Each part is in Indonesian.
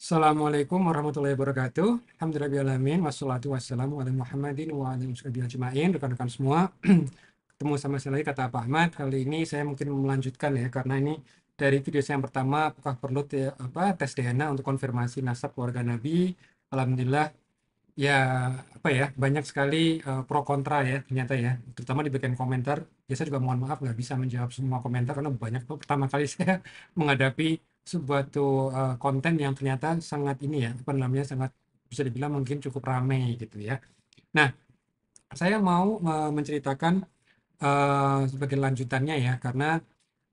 Assalamualaikum warahmatullahi wabarakatuh. Alhamdulillah Wassalatu wassalamu ala Muhammadin wa ala Rekan-rekan semua, ketemu sama saya lagi kata Pak Ahmad. Kali ini saya mungkin melanjutkan ya, karena ini dari video saya yang pertama, apakah perlu te, apa, tes DNA untuk konfirmasi nasab keluarga Nabi. Alhamdulillah, ya apa ya, banyak sekali uh, pro kontra ya ternyata ya. Terutama di bagian komentar, ya saya juga mohon maaf nggak bisa menjawab semua komentar karena banyak pertama kali saya menghadapi sebuah tuh eh, konten yang ternyata sangat ini ya apa namanya sangat bisa dibilang mungkin cukup ramai gitu ya. Nah, saya mau eh, menceritakan uh, sebagai lanjutannya ya karena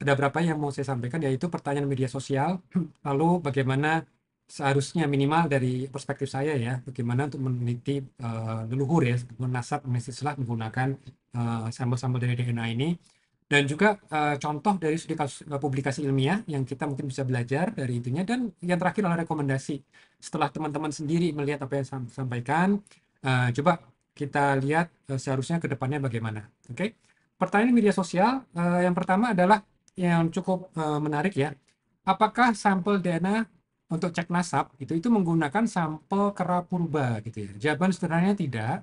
ada beberapa yang mau saya sampaikan yaitu pertanyaan media sosial lalu bagaimana seharusnya minimal dari perspektif saya ya bagaimana untuk meneliti uh, leluhur ya nasab mesislah menggunakan uh, sambal-sambal dari DNA ini dan juga uh, contoh dari studi kasus, eh, publikasi ilmiah yang kita mungkin bisa belajar dari itunya dan yang terakhir adalah rekomendasi setelah teman-teman sendiri melihat apa yang saya sampaikan uh, coba kita lihat uh, seharusnya ke depannya bagaimana oke okay? pertanyaan media sosial uh, yang pertama adalah yang cukup uh, menarik ya apakah sampel DNA untuk cek nasab itu itu menggunakan sampel kera gitu ya jawaban sebenarnya tidak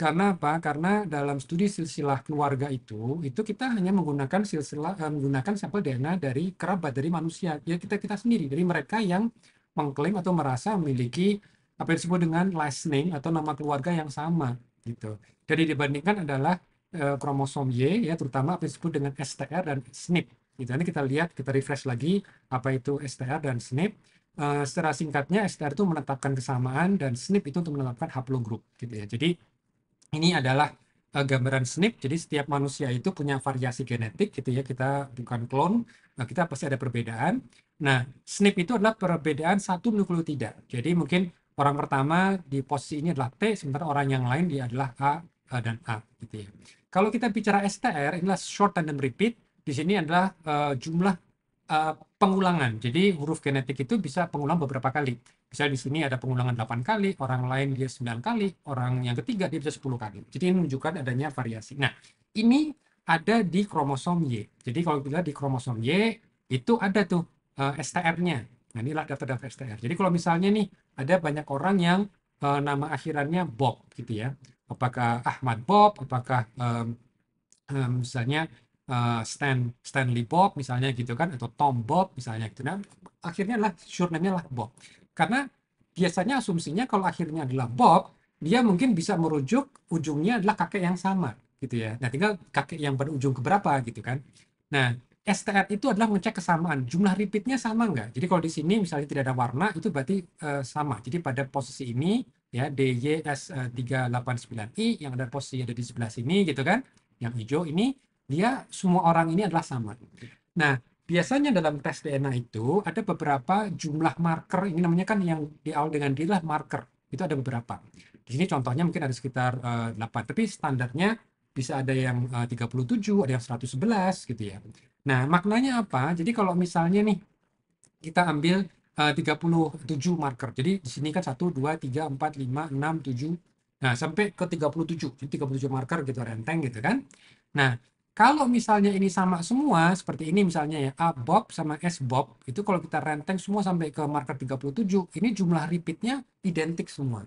karena apa? Karena dalam studi silsilah keluarga itu, itu kita hanya menggunakan silsilah eh, menggunakan sampel DNA dari kerabat dari manusia, ya kita kita sendiri dari mereka yang mengklaim atau merasa memiliki apa yang disebut dengan last name atau nama keluarga yang sama gitu. Jadi dibandingkan adalah eh, kromosom Y ya terutama apa yang disebut dengan STR dan SNP. Gitu. Ini kita lihat kita refresh lagi apa itu STR dan SNP. Uh, eh, secara singkatnya STR itu menetapkan kesamaan dan SNP itu untuk menetapkan haplogroup. gitu ya. Jadi ini adalah uh, gambaran SNP. Jadi setiap manusia itu punya variasi genetik gitu ya. Kita bukan klon, nah, kita pasti ada perbedaan. Nah, SNP itu adalah perbedaan satu nukleotida. Jadi mungkin orang pertama di posisi ini adalah T, sementara orang yang lain dia adalah A, A dan A gitu ya. Kalau kita bicara STR, inilah short tandem repeat. Di sini adalah uh, jumlah Eh, pengulangan. Jadi huruf genetik itu bisa pengulang beberapa kali. Bisa di sini ada pengulangan 8 kali, orang lain dia 9 kali, orang yang ketiga dia bisa 10 kali. Jadi ini menunjukkan adanya variasi. Nah, ini ada di kromosom Y. Jadi kalau kita di kromosom Y itu ada tuh uh, eh, STR-nya. Nah, inilah data-data STR. Jadi kalau misalnya nih ada banyak orang yang uh, nama akhirannya Bob gitu ya. Apakah Ahmad Bob, apakah um, um, misalnya Eh, Stan Stanley Bob misalnya gitu kan atau Tom Bob misalnya gitu nah akhirnya lah surname-nya lah Bob karena biasanya asumsinya kalau akhirnya adalah Bob dia mungkin bisa merujuk ujungnya adalah kakek yang sama gitu ya nah tinggal kakek yang berujung ke berapa gitu kan nah STR itu adalah mengecek kesamaan jumlah repeatnya sama nggak jadi kalau di sini misalnya tidak ada warna itu berarti uh, sama jadi pada posisi ini ya DYS389I eh, yang ada posisi ada di sebelah sini gitu kan yang hijau ini dia semua orang ini adalah sama. Nah, biasanya dalam tes DNA itu ada beberapa jumlah marker, ini namanya kan yang di awal dengan dia adalah marker. Itu ada beberapa. Di sini contohnya mungkin ada sekitar uh, eh, 8, tapi standarnya bisa ada yang eh, uh, 37, ada yang 111 gitu ya. Nah, maknanya apa? Jadi kalau misalnya nih kita ambil eh, uh, 37 marker. Jadi di sini kan 1 2 3 4 5 6 7 Nah, sampai ke 37. Jadi 37 marker gitu renteng gitu kan. Nah, kalau misalnya ini sama semua, seperti ini misalnya ya, A Bob sama S Bob, itu kalau kita renteng semua sampai ke marker 37, ini jumlah repeatnya identik semua.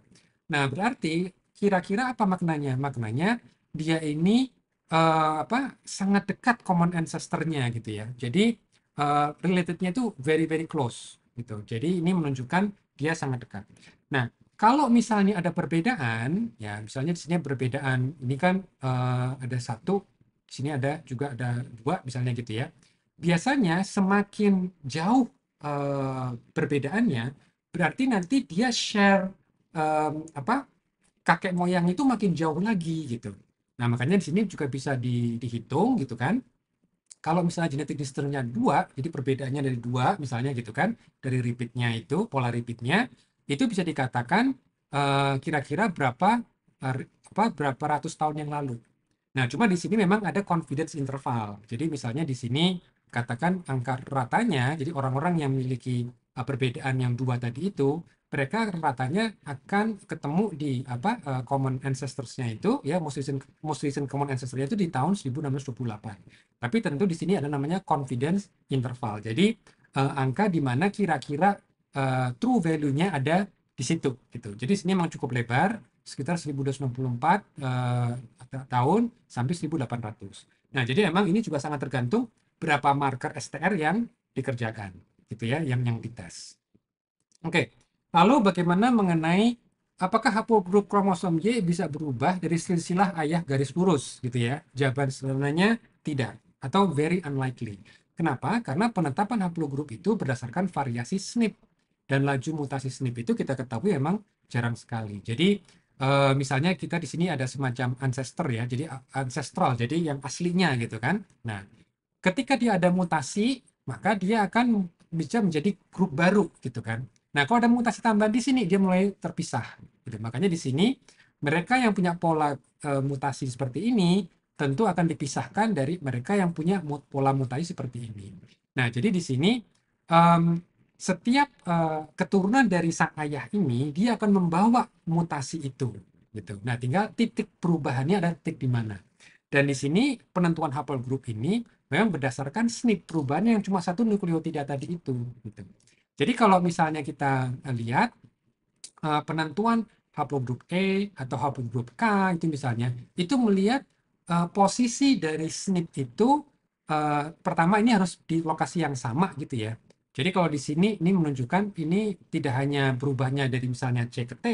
Nah, berarti kira-kira apa maknanya? Maknanya dia ini uh, apa sangat dekat common ancestor-nya gitu ya. Jadi uh, related-nya itu very very close gitu. Jadi ini menunjukkan dia sangat dekat. Nah, kalau misalnya ada perbedaan, ya misalnya di sini perbedaan, ini kan uh, ada satu sini ada juga ada dua misalnya gitu ya. Biasanya semakin jauh uh, perbedaannya, berarti nanti dia share um, apa kakek moyang itu makin jauh lagi gitu. Nah makanya di sini juga bisa di, dihitung gitu kan. Kalau misalnya genetik disternya dua, jadi perbedaannya dari dua misalnya gitu kan, dari repeatnya itu pola repeatnya itu bisa dikatakan eh, kira-kira uh, berapa uh, apa berapa ratus tahun yang lalu Nah, cuma di sini memang ada confidence interval. Jadi misalnya di sini katakan angka ratanya, jadi orang-orang yang memiliki eh, perbedaan yang dua tadi itu, mereka ratanya akan ketemu di apa uh, common ancestors-nya itu ya most recent, most recent common ancestors nya itu di tahun 1628. Tapi tentu di sini ada namanya confidence interval. Jadi uh, angka di mana kira-kira uh, true value-nya ada di situ gitu. Jadi sini memang cukup lebar sekitar 1264 eh, tahun sampai 1800. Nah, jadi emang ini juga sangat tergantung berapa marker STR yang dikerjakan, gitu ya, yang yang dites. Oke, lalu bagaimana mengenai apakah haplogroup kromosom Y bisa berubah dari silsilah ayah garis lurus, gitu ya? Jawaban sebenarnya tidak, atau very unlikely. Kenapa? Karena penetapan haplogroup itu berdasarkan variasi SNP dan laju mutasi SNP itu kita ketahui emang jarang sekali. Jadi Eh, misalnya kita di sini ada semacam ancestor ya, jadi ancestral, jadi yang aslinya gitu kan. Nah, ketika dia ada mutasi, maka dia akan bisa menjadi grup baru gitu kan. Nah, kalau ada mutasi tambahan di sini, dia mulai terpisah. Gitu. Makanya di sini mereka yang punya pola e, mutasi seperti ini tentu akan dipisahkan dari mereka yang punya pola mutasi seperti ini. Nah, jadi di sini um, setiap uh, keturunan dari sang ayah ini dia akan membawa mutasi itu gitu. Nah, tinggal titik perubahannya ada titik di mana. Dan di sini penentuan haploid group ini memang berdasarkan snip perubahannya yang cuma satu nukleotida tadi itu gitu. Jadi kalau misalnya kita lihat uh, penentuan haplogroup E atau haplogroup K itu misalnya itu melihat uh, posisi dari SNP itu uh, pertama ini harus di lokasi yang sama gitu ya jadi kalau di sini ini menunjukkan ini tidak hanya berubahnya dari misalnya C ke T,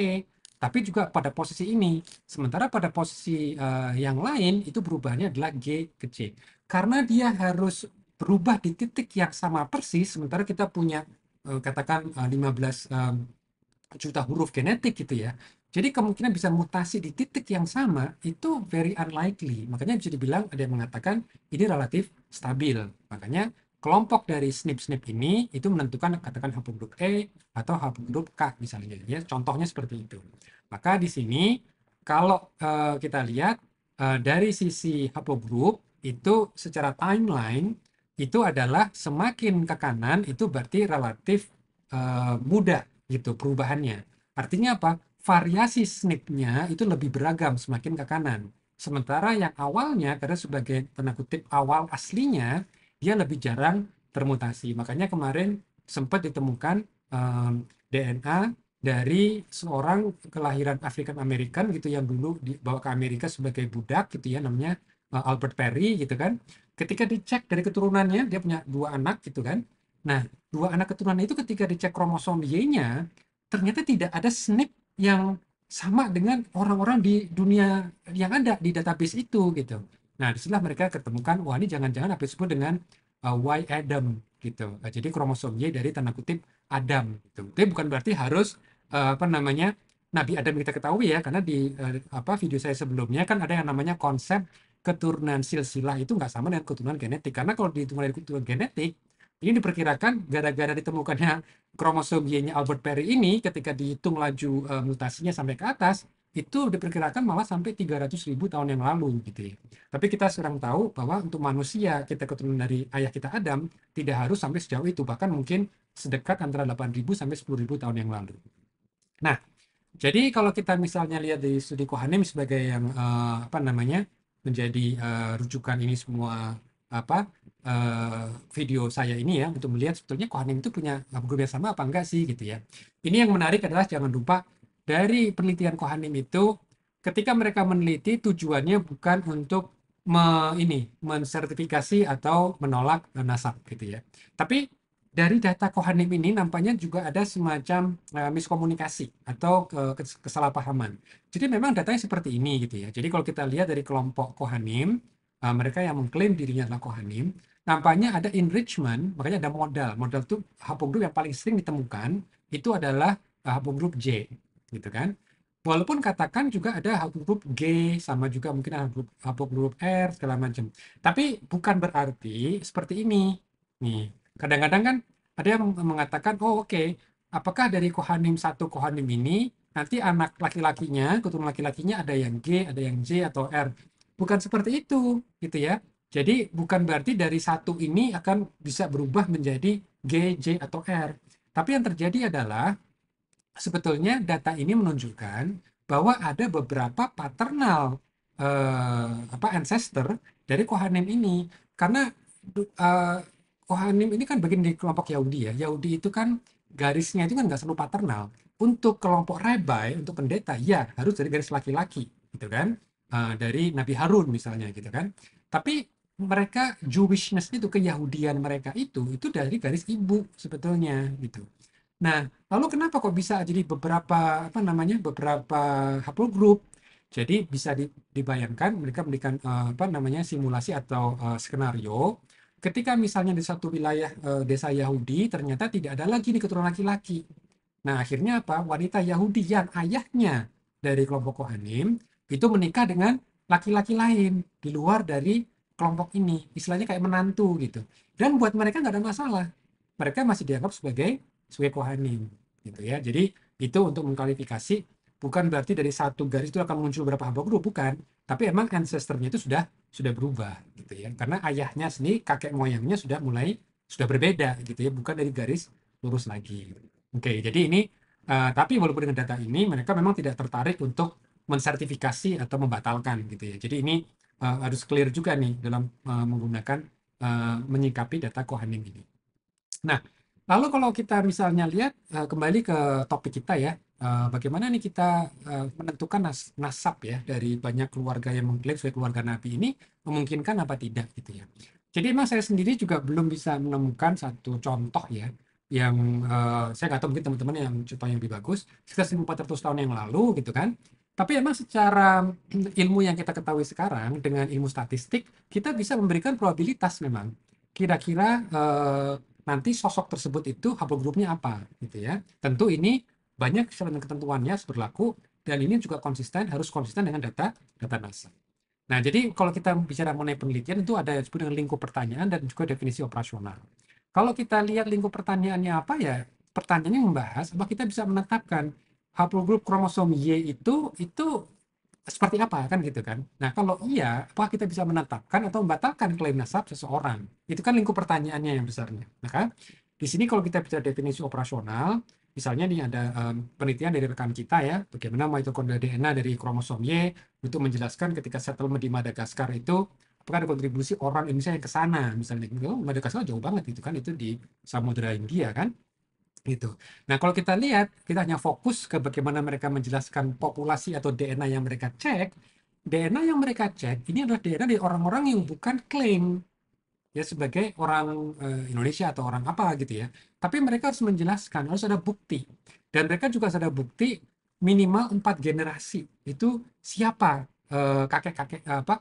tapi juga pada posisi ini. Sementara pada posisi uh, yang lain itu berubahnya adalah G ke C. Karena dia harus berubah di titik yang sama persis, sementara kita punya uh, katakan uh, 15 um, juta huruf genetik gitu ya. Jadi kemungkinan bisa mutasi di titik yang sama itu very unlikely. Makanya bisa dibilang ada yang mengatakan ini relatif stabil. Makanya kelompok dari snip-snip ini itu menentukan katakan H grup E atau H grup K misalnya ya contohnya seperti itu maka di sini kalau uh, kita lihat uh, dari sisi H grup itu secara timeline itu adalah semakin ke kanan itu berarti relatif uh, muda gitu perubahannya artinya apa variasi SNP-nya itu lebih beragam semakin ke kanan sementara yang awalnya karena sebagai tanda kutip awal aslinya dia lebih jarang termutasi. Makanya kemarin sempat ditemukan um, DNA dari seorang kelahiran African American gitu yang dulu dibawa ke Amerika sebagai budak gitu ya namanya uh, Albert Perry gitu kan. Ketika dicek dari keturunannya dia punya dua anak gitu kan. Nah, dua anak keturunan itu ketika dicek kromosom Y-nya ternyata tidak ada SNP yang sama dengan orang-orang di dunia yang ada di database itu gitu. Nah, disitulah mereka ketemukan, wah ini jangan-jangan apa disebut dengan uh, Y Adam gitu. Uh, jadi kromosom Y dari tanda kutip Adam gitu. Tapi bukan berarti harus uh, apa namanya Nabi Adam kita ketahui ya, karena di uh, apa video saya sebelumnya kan ada yang namanya konsep keturunan silsilah itu nggak sama dengan keturunan genetik. Karena kalau dihitung dari keturunan genetik, ini diperkirakan gara-gara ditemukannya kromosom Y-nya Albert Perry ini ketika dihitung laju uh, mutasinya sampai ke atas, itu diperkirakan malah sampai 300 ribu tahun yang lalu gitu ya. Tapi kita sekarang tahu bahwa untuk manusia kita keturunan dari ayah kita Adam tidak harus sampai sejauh itu bahkan mungkin sedekat antara 8.000 sampai 10.000 tahun yang lalu. Nah, jadi kalau kita misalnya lihat di studi Kohanim sebagai yang uh, apa namanya menjadi uh, rujukan ini semua apa uh, video saya ini ya untuk melihat sebetulnya Kohanim itu punya problem yang sama apa enggak sih gitu ya. Ini yang menarik adalah jangan lupa dari penelitian Kohanim itu ketika mereka meneliti tujuannya bukan untuk me, ini mensertifikasi atau menolak nasab gitu ya. Tapi dari data Kohanim ini nampaknya juga ada semacam uh, miskomunikasi atau uh, kesalahpahaman. Jadi memang datanya seperti ini gitu ya. Jadi kalau kita lihat dari kelompok Kohanim, uh, mereka yang mengklaim dirinya adalah Kohanim, nampaknya ada enrichment, makanya ada modal. Modal itu hapogrup yang paling sering ditemukan itu adalah hapogrup J gitu kan walaupun katakan juga ada huruf G sama juga mungkin ada huruf, huruf R segala macam. Tapi bukan berarti seperti ini. Nih, kadang-kadang kan ada yang mengatakan, "Oh, oke, okay, apakah dari kohanim satu kohanim ini nanti anak laki-lakinya, keturunan laki-lakinya ada yang G, ada yang J atau R?" Bukan seperti itu, gitu ya. Jadi bukan berarti dari satu ini akan bisa berubah menjadi G, J atau R. Tapi yang terjadi adalah sebetulnya data ini menunjukkan bahwa ada beberapa paternal eh, apa ancestor dari Kohanim ini karena eh, Kohanim ini kan bagian dari kelompok Yahudi ya Yahudi itu kan garisnya itu kan nggak selalu paternal untuk kelompok rabbi untuk pendeta ya harus dari garis laki-laki gitu kan uh, dari Nabi Harun misalnya gitu kan tapi mereka Jewishness itu keyahudian mereka itu itu dari garis ibu sebetulnya gitu Nah, lalu kenapa kok bisa jadi beberapa apa namanya beberapa haplogroup? Jadi bisa di, dibayangkan mereka memberikan uh, apa namanya simulasi atau uh, skenario ketika misalnya di satu wilayah uh, desa Yahudi ternyata tidak ada lagi di keturunan laki-laki. Nah, akhirnya apa? Wanita Yahudi yang ayahnya dari kelompok Kohanim itu menikah dengan laki-laki lain di luar dari kelompok ini istilahnya kayak menantu gitu dan buat mereka nggak ada masalah mereka masih dianggap sebagai sungai kohanim gitu ya jadi itu untuk mengklarifikasi bukan berarti dari satu garis itu akan muncul berapa hamba guru bukan tapi emang ancesternya itu sudah sudah berubah gitu ya karena ayahnya sendiri kakek moyangnya sudah mulai sudah berbeda gitu ya bukan dari garis lurus lagi oke jadi ini uh, tapi walaupun dengan data ini mereka memang tidak tertarik untuk mensertifikasi atau membatalkan gitu ya jadi ini uh, harus clear juga nih dalam uh, menggunakan uh, menyikapi data kohanim ini nah Lalu kalau kita misalnya lihat eh, kembali ke topik kita ya, eh, bagaimana nih kita eh, menentukan nas nasab ya dari banyak keluarga yang mengklaim sebagai keluarga Nabi ini memungkinkan apa tidak gitu ya. Jadi emang saya sendiri juga belum bisa menemukan satu contoh ya yang saya nggak tahu mungkin teman-teman yang contoh yang lebih bagus sekitar 1400 tahun yang lalu gitu kan. Tapi emang secara ilmu yang kita ketahui sekarang dengan ilmu statistik kita bisa memberikan probabilitas memang kira-kira uh, nanti sosok tersebut itu haplogrupnya apa gitu ya tentu ini banyak dan ketentuannya berlaku dan ini juga konsisten harus konsisten dengan data data NASA nah jadi kalau kita bicara mengenai penelitian itu ada yang disebut dengan lingkup pertanyaan dan juga definisi operasional kalau kita lihat lingkup pertanyaannya apa ya pertanyaannya membahas apa kita bisa menetapkan haplogrup kromosom Y itu itu seperti apa kan gitu kan. Nah kalau iya, apa kita bisa menetapkan atau membatalkan klaim nasab seseorang? Itu kan lingkup pertanyaannya yang besarnya. Ya kan di sini kalau kita bicara definisi operasional, misalnya nih ada um, penelitian dari rekan kita ya, bagaimana mitokondria DNA dari kromosom Y untuk menjelaskan ketika settlement di Madagaskar itu apakah ada kontribusi orang Indonesia yang ke sana misalnya gitu. Madagaskar jauh banget itu kan itu di Samudra India kan. Gitu. Nah, kalau kita lihat, kita hanya fokus ke bagaimana mereka menjelaskan populasi atau DNA yang mereka cek. DNA yang mereka cek ini adalah DNA dari orang-orang yang bukan klaim ya sebagai orang e, Indonesia atau orang apa gitu ya. Tapi mereka harus menjelaskan, harus ada bukti. Dan mereka juga harus ada bukti minimal empat generasi itu siapa e, kakek-kakek eh, apa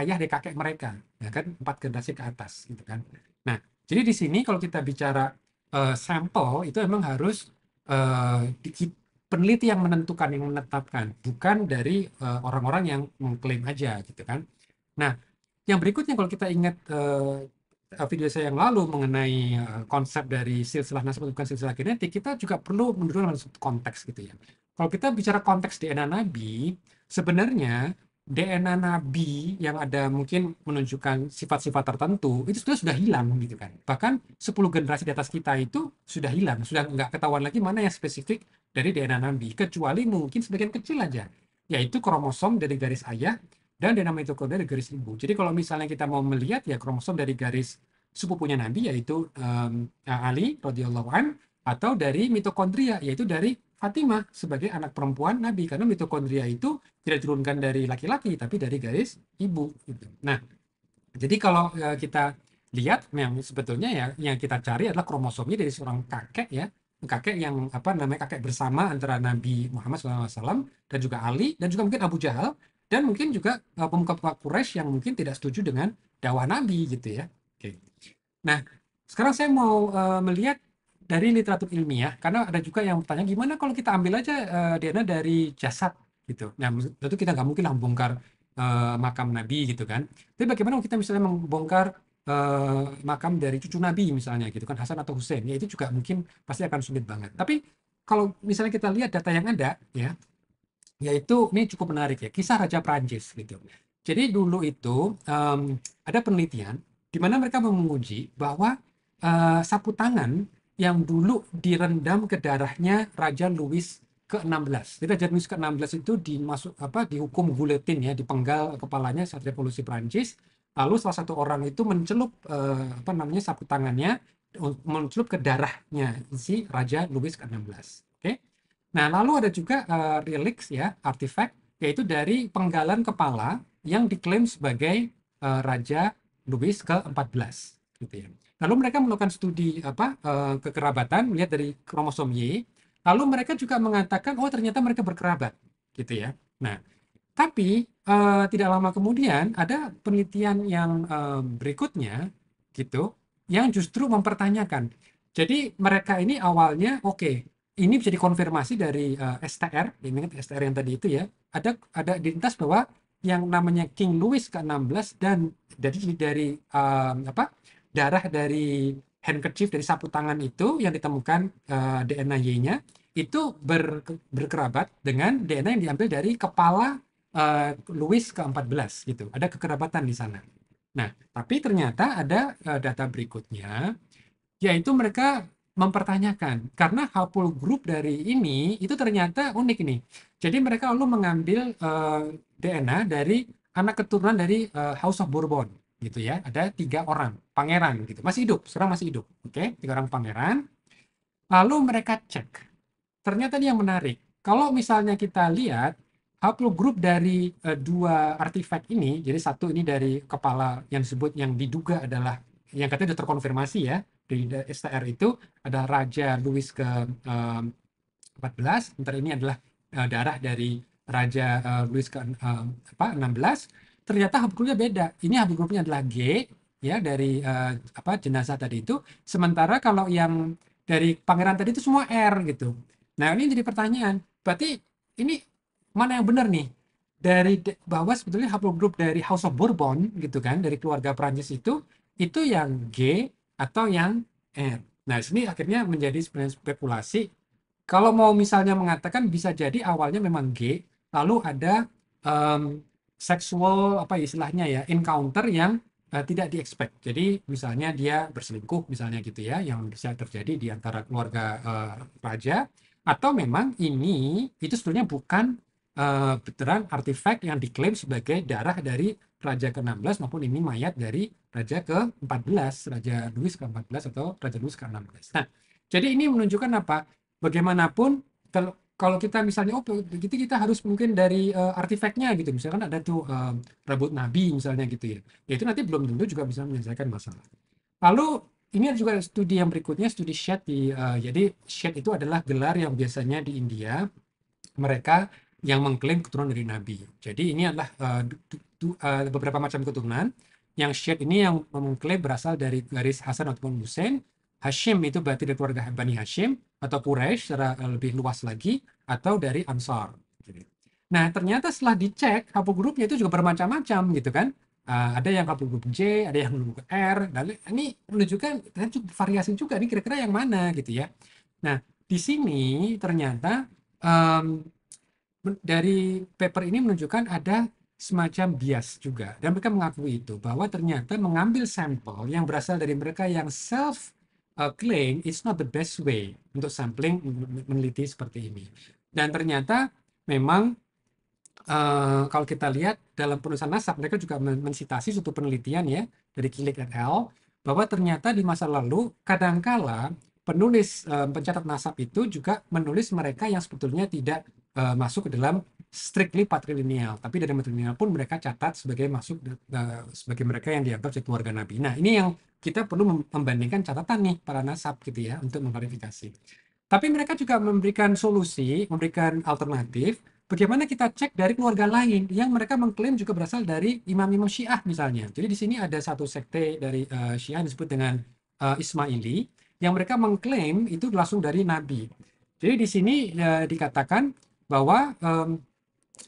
ayah dari kakek mereka, ya kan empat generasi ke atas gitu kan. Nah, jadi di sini kalau kita bicara Eh, sampel itu emang harus uh, di, peneliti yang menentukan yang menetapkan bukan dari eh, orang-orang uh, yang mengklaim aja gitu kan nah yang berikutnya kalau kita ingat uh, video saya yang lalu mengenai uh, konsep dari silsilah nasab bukan silsilah genetik kita juga perlu menurunkan konteks gitu ya kalau kita bicara konteks DNA Nabi sebenarnya DNA nabi yang ada mungkin menunjukkan sifat-sifat tertentu itu sudah sudah hilang gitu kan. Bahkan 10 generasi di atas kita itu sudah hilang, sudah nggak ketahuan lagi mana yang spesifik dari DNA nabi kecuali mungkin sebagian kecil aja yaitu kromosom dari garis ayah dan DNA mitokondria dari garis ibu. Jadi kalau misalnya kita mau melihat ya kromosom dari garis sepupunya nabi yaitu um, Ali radhiyallahu an atau dari mitokondria yaitu dari Fatimah sebagai anak perempuan Nabi karena mitokondria itu tidak diturunkan dari laki-laki tapi dari garis ibu gitu. nah jadi kalau e, kita lihat memang sebetulnya ya yang kita cari adalah kromosomnya dari seorang kakek ya kakek yang apa namanya kakek bersama antara Nabi Muhammad SAW dan juga Ali dan juga mungkin Abu Jahal dan mungkin juga e, pemuka-pemuka Quraisy yang mungkin tidak setuju dengan dakwah Nabi gitu ya. Oke. Nah, sekarang saya mau uh, melihat dari literatur ilmiah karena ada juga yang bertanya gimana kalau kita ambil aja uh, DNA dari jasad gitu. Nah, tentu kita nggak mungkin lah membongkar uh, makam Nabi gitu kan. Tapi bagaimana kita misalnya membongkar uh, makam dari cucu Nabi misalnya gitu kan Hasan atau Hussein, ya itu juga mungkin pasti akan sulit banget. Tapi kalau misalnya kita lihat data yang ada ya, yaitu ini cukup menarik ya kisah Raja Prancis gitu. Jadi dulu itu um, ada penelitian di mana mereka menguji bahwa uh, sapu tangan yang dulu direndam ke darahnya Raja Louis ke-16. Kita Jadmus ke-16 itu dimasuk apa dihukum buletin ya, dipenggal kepalanya saat revolusi Prancis. Lalu salah satu orang itu mencelup eh, apa namanya sapu tangannya mencelup ke darahnya si Raja Louis ke-16. Oke. Okay? Nah, lalu ada juga eh, ya, artefak yaitu dari penggalan kepala yang diklaim sebagai eh, Raja Louis ke-14 gitu ya. Lalu mereka melakukan studi apa eh, kekerabatan melihat dari kromosom Y Lalu mereka juga mengatakan, oh ternyata mereka berkerabat, gitu ya. Nah, tapi uh, tidak lama kemudian ada penelitian yang uh, berikutnya, gitu, yang justru mempertanyakan. Jadi mereka ini awalnya, oke, okay, ini bisa dikonfirmasi dari uh, eh, STR, ingat STR yang tadi itu ya, ada ada identitas bahwa yang namanya King Louis ke-16 dan dari dari um, apa darah dari handkerchief dari sapu tangan itu yang ditemukan uh, DNA-nya itu ber, berkerabat dengan DNA yang diambil dari kepala uh, Louis ke-14 gitu. Ada kekerabatan di sana. Nah, tapi ternyata ada uh, data berikutnya yaitu mereka mempertanyakan karena Hapul grup dari ini itu ternyata unik nih. Jadi mereka lalu mengambil uh, eh, DNA dari anak keturunan dari uh, House of Bourbon gitu ya. Ada tiga orang pangeran gitu, masih hidup, sekarang masih hidup. Oke, okay? tiga orang pangeran. Lalu mereka cek ternyata ini yang menarik. Kalau misalnya kita lihat haplogroup dari uh, dua artefak ini, jadi satu ini dari kepala yang disebut yang diduga adalah yang katanya sudah terkonfirmasi ya di STR itu ada Raja Louis ke uh, 14, ntar ini adalah uh, darah dari Raja uh, Louis ke uh, apa 16. Ternyata haplogrupnya beda. Ini haplogrupnya adalah G ya dari uh, apa jenazah tadi itu. Sementara kalau yang dari pangeran tadi itu semua R gitu. Nah ini jadi pertanyaan, berarti ini mana yang benar nih? Dari bahwa sebetulnya haplogroup dari House of Bourbon gitu kan, dari keluarga Prancis itu, itu yang G atau yang R. Nah ini akhirnya menjadi sebenarnya spekulasi. Kalau mau misalnya mengatakan bisa jadi awalnya memang G, lalu ada um, seksual apa istilahnya ya encounter yang uh, tidak diexpect. Jadi misalnya dia berselingkuh misalnya gitu ya, yang bisa terjadi di antara keluarga uh, raja atau memang ini itu sebetulnya bukan uh, beneran artefak yang diklaim sebagai darah dari Raja ke-16 maupun ini mayat dari Raja ke-14, Raja Louis ke-14 atau Raja Louis ke-16. Nah, jadi ini menunjukkan apa? Bagaimanapun kalau kalau kita misalnya oh begitu kita harus mungkin dari uh, eh, artefaknya gitu misalkan ada tuh uh, rambut nabi misalnya gitu ya. ya itu nanti belum tentu juga bisa menyelesaikan masalah lalu ini juga studi yang berikutnya, studi shed. Di, uh, jadi shed itu adalah gelar yang biasanya di India mereka yang mengklaim keturunan dari Nabi. Jadi ini adalah uh, du, du, uh, beberapa macam keturunan. Yang shed ini yang mengklaim berasal dari garis Hasan ataupun Husain. Hashim itu berarti dari keluarga Bani Hashim atau Quraisy secara lebih luas lagi atau dari Ansar. Nah ternyata setelah dicek grupnya itu juga bermacam-macam gitu kan uh, ada yang kabel grup J, ada yang grup R. Lalu ini menunjukkan dan cukup variasi juga Ini kira-kira yang mana gitu ya. Nah, di sini ternyata um, dari paper ini menunjukkan ada semacam bias juga dan mereka mengakui itu bahwa ternyata mengambil sampel yang berasal dari mereka yang self uh, claim is not the best way untuk sampling meneliti seperti ini dan ternyata memang uh, kalau kita lihat dalam penulisan nasab mereka juga mensitasi suatu penelitian ya dari Kilik et al bahwa ternyata di masa lalu kadangkala penulis uh, pencatat nasab itu juga menulis mereka yang sebetulnya tidak uh, masuk ke dalam strictly patrilineal, tapi dari matrilineal pun mereka catat sebagai masuk uh, sebagai mereka yang dianggap jadi keluarga nabi. Nah, ini yang kita perlu membandingkan catatan nih para nasab gitu ya untuk mengklarifikasi. Tapi mereka juga memberikan solusi, memberikan alternatif Bagaimana kita cek dari keluarga lain yang mereka mengklaim juga berasal dari imam-imam Syiah misalnya. Jadi di sini ada satu sekte dari uh, Syiah disebut dengan uh, Ismaili yang mereka mengklaim itu langsung dari Nabi. Jadi di sini uh, dikatakan bahwa um,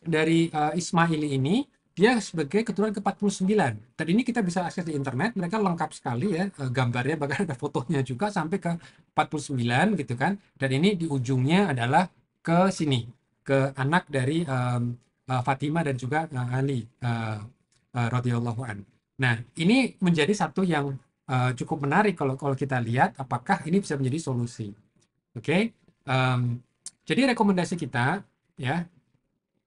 dari uh, Ismaili ini dia sebagai keturunan ke-49. Dan ini kita bisa akses di internet, mereka lengkap sekali ya gambarnya, bahkan ada fotonya juga sampai ke 49 gitu kan. Dan ini di ujungnya adalah ke sini ke anak dari um, uh, Fatimah dan juga uh, Ali uh, uh, radhiyallahu an. Nah, ini menjadi satu yang uh, cukup menarik kalau kalau kita lihat apakah ini bisa menjadi solusi. Oke. Okay? Um, jadi rekomendasi kita ya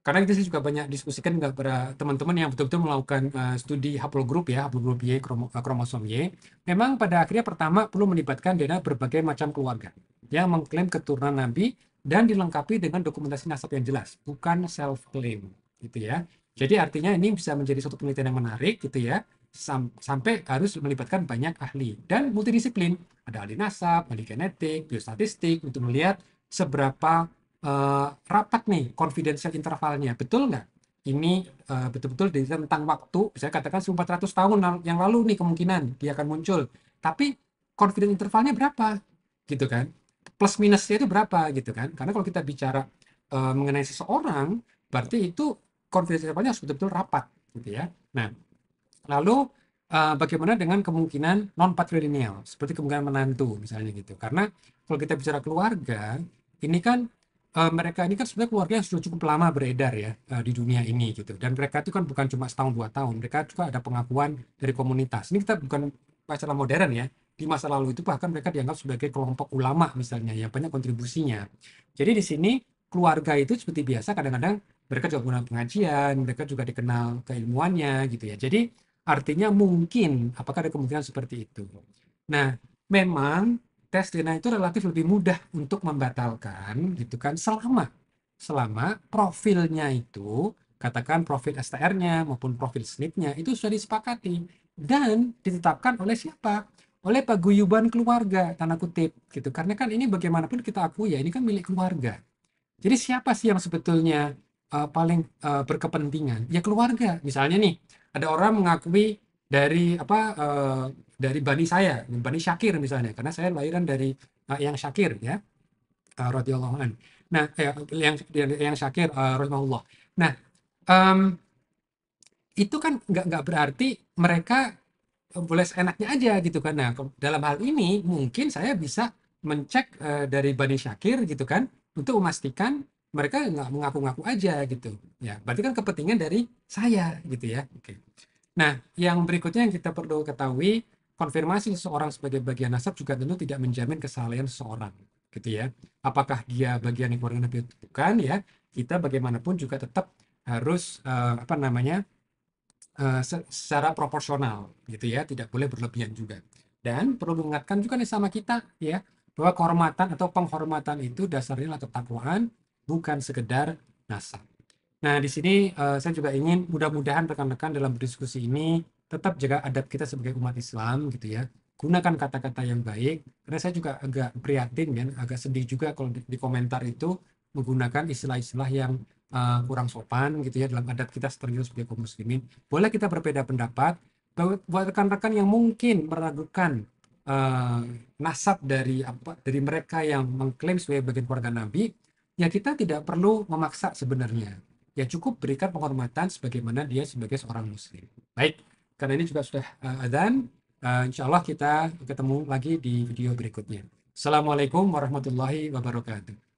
karena kita juga banyak diskusikan kepada teman-teman yang betul-betul melakukan uh, studi haplogroup ya haplogroup Y kromo, kromosom Y memang pada akhirnya pertama perlu melibatkan dana berbagai macam keluarga yang mengklaim keturunan Nabi dan dilengkapi dengan dokumentasi nasab yang jelas, bukan self claim, gitu ya. Jadi artinya ini bisa menjadi suatu penelitian yang menarik, gitu ya, sam sampai harus melibatkan banyak ahli dan multidisiplin. Ada ahli nasab, ahli genetik, biostatistik untuk melihat seberapa uh, rapat nih confidential intervalnya, betul nggak? Ini betul eh, betul-betul tentang waktu, bisa katakan 400 tahun yang lalu nih kemungkinan dia akan muncul. Tapi confidence intervalnya berapa? Gitu kan? plus minusnya itu berapa gitu kan karena kalau kita bicara uh, mengenai seseorang berarti itu konfidensialnya harus betul-betul rapat gitu ya nah lalu uh, bagaimana dengan kemungkinan non patrilineal seperti kemungkinan menantu misalnya gitu karena kalau kita bicara keluarga ini kan uh, mereka ini kan sebenarnya keluarga yang sudah cukup lama beredar ya uh, di dunia ini gitu dan mereka itu kan bukan cuma setahun dua tahun mereka juga ada pengakuan dari komunitas ini kita bukan acara modern ya di masa lalu itu bahkan mereka dianggap sebagai kelompok ulama misalnya yang banyak kontribusinya. Jadi di sini keluarga itu seperti biasa kadang-kadang mereka juga menggunakan pengajian, mereka juga dikenal keilmuannya gitu ya. Jadi artinya mungkin apakah ada kemungkinan seperti itu. Nah, memang tes DNA itu relatif lebih mudah untuk membatalkan gitu kan selama selama profilnya itu katakan profil STR-nya maupun profil SNP-nya itu sudah disepakati dan ditetapkan oleh siapa? oleh paguyuban keluarga tanda kutip gitu karena kan ini bagaimanapun kita akui ya ini kan milik keluarga jadi siapa sih yang sebetulnya uh, paling uh, berkepentingan ya keluarga misalnya nih ada orang mengakui dari apa uh, dari bani saya bani Syakir misalnya karena saya lahiran dari uh, yang Syakir ya uh, radhiyallahu nah eh, yang yang Syakir uh, rahimahullah nah um, itu kan nggak nggak berarti mereka boleh seenaknya aja gitu kan. Nah, dalam hal ini mungkin saya bisa mencek uh, dari Bani Syakir gitu kan untuk memastikan mereka nggak mengaku-ngaku aja gitu. Ya, berarti kan kepentingan dari saya gitu ya. Oke. Nah, yang berikutnya yang kita perlu ketahui, konfirmasi seseorang sebagai bagian nasab juga tentu tidak menjamin kesalahan seseorang gitu ya. Apakah dia bagian yang keluarga Nabi bukan ya? Kita bagaimanapun juga tetap harus uh, apa namanya? Eh, secara proporsional gitu ya tidak boleh berlebihan juga dan perlu mengingatkan juga nih sama kita ya bahwa kehormatan atau penghormatan itu dasarnya adalah ketakwaan bukan sekedar nasab nah di sini uh, saya juga ingin mudah-mudahan rekan-rekan dalam berdiskusi ini tetap jaga adab kita sebagai umat Islam gitu ya gunakan kata-kata yang baik karena saya juga agak prihatin kan agak sedih juga kalau di, di komentar itu menggunakan istilah-istilah yang uh, kurang sopan gitu ya dalam adat kita seterusnya sebagai kaum muslimin boleh kita berbeda pendapat buat rekan-rekan yang mungkin meragukan uh, nasab dari apa dari mereka yang mengklaim sebagai bagian keluarga Nabi ya kita tidak perlu memaksa sebenarnya ya cukup berikan penghormatan sebagaimana dia sebagai seorang muslim baik karena ini juga sudah uh, eh, adzan uh, insya Allah kita ketemu lagi di video berikutnya Assalamualaikum warahmatullahi wabarakatuh